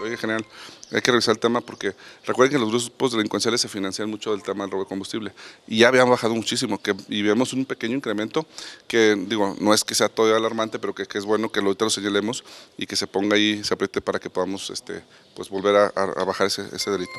oye general, hay que revisar el tema porque recuerden que los grupos delincuenciales se financian mucho del tema del robo de combustible y ya habían bajado muchísimo que, y vemos un pequeño incremento que digo, no es que sea todavía alarmante, pero que, es bueno que lo, ahorita lo señalemos y que se ponga ahí, se apriete para que podamos este, pues, volver a, bajar ese delito.